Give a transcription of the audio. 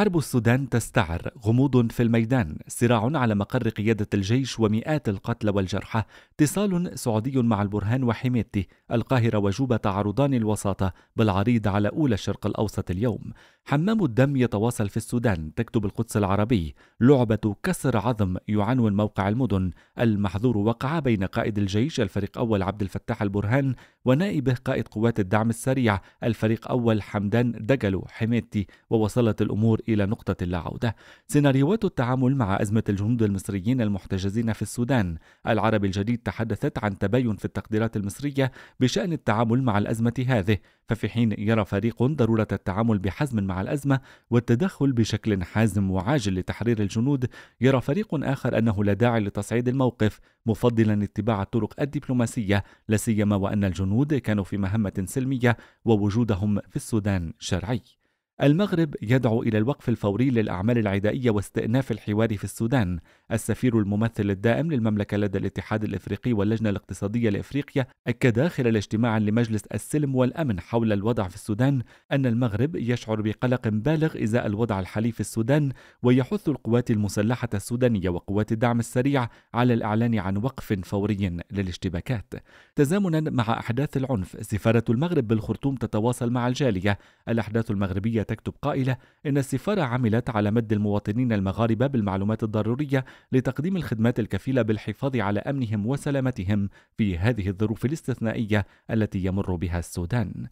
حرب السودان تستعر غموض في الميدان صراع على مقر قيادة الجيش ومئات القتلى والجرحى اتصال سعودي مع البرهان وحميدتي القاهرة وجوبة تعرضان الوساطة بالعريض على أولى الشرق الأوسط اليوم حمام الدم يتواصل في السودان تكتب القدس العربي لعبة كسر عظم يعنون موقع المدن المحظور وقع بين قائد الجيش الفريق أول عبد الفتاح البرهان ونائبه قائد قوات الدعم السريع الفريق أول حمدان دجلو حميدتي ووصلت الأمور إلى نقطة اللاعودة سيناريوهات التعامل مع أزمة الجنود المصريين المحتجزين في السودان العرب الجديد تحدثت عن تباين في التقديرات المصرية بشأن التعامل مع الأزمة هذه ففي حين يرى فريق ضرورة التعامل بحزم مع الأزمة والتدخل بشكل حازم وعاجل لتحرير الجنود يرى فريق آخر أنه لا داعي لتصعيد الموقف مفضلا اتباع الطرق الدبلوماسية لا سيما وأن الجنود كانوا في مهمة سلمية ووجودهم في السودان شرعي المغرب يدعو إلى الوقف الفوري للأعمال العدائية واستئناف الحوار في السودان. السفير الممثل الدائم للمملكة لدى الاتحاد الإفريقي واللجنة الاقتصادية لإفريقيا أكد خلال اجتماع لمجلس السلم والأمن حول الوضع في السودان أن المغرب يشعر بقلق بالغ إزاء الوضع الحالي في السودان ويحث القوات المسلحة السودانية وقوات الدعم السريع على الإعلان عن وقف فوري للاشتباكات. تزامنا مع أحداث العنف، سفارة المغرب بالخرطوم تتواصل مع الجالية الأحداث المغربية تكتب قائلة إن السفارة عملت على مد المواطنين المغاربة بالمعلومات الضرورية لتقديم الخدمات الكفيلة بالحفاظ على أمنهم وسلامتهم في هذه الظروف الاستثنائية التي يمر بها السودان